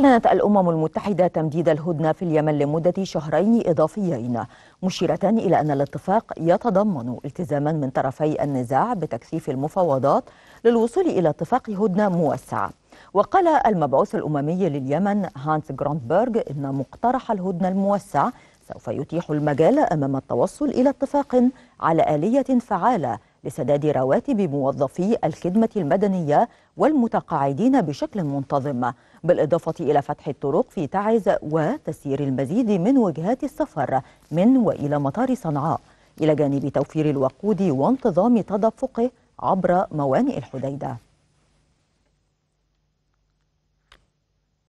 أعلنت الأمم المتحدة تمديد الهدنة في اليمن لمدة شهرين إضافيين مشيرة إلى أن الاتفاق يتضمن التزاما من طرفي النزاع بتكثيف المفاوضات للوصول إلى اتفاق هدنة موسعة وقال المبعوث الأممي لليمن هانس جراندبرغ إن مقترح الهدنة الموسع سوف يتيح المجال أمام التوصل إلى اتفاق على آلية فعالة لسداد رواتب موظفي الخدمة المدنية والمتقاعدين بشكل منتظم بالإضافة إلى فتح الطرق في تعز وتسيير المزيد من وجهات السفر من وإلى مطار صنعاء إلى جانب توفير الوقود وانتظام تدفقه عبر موانئ الحديده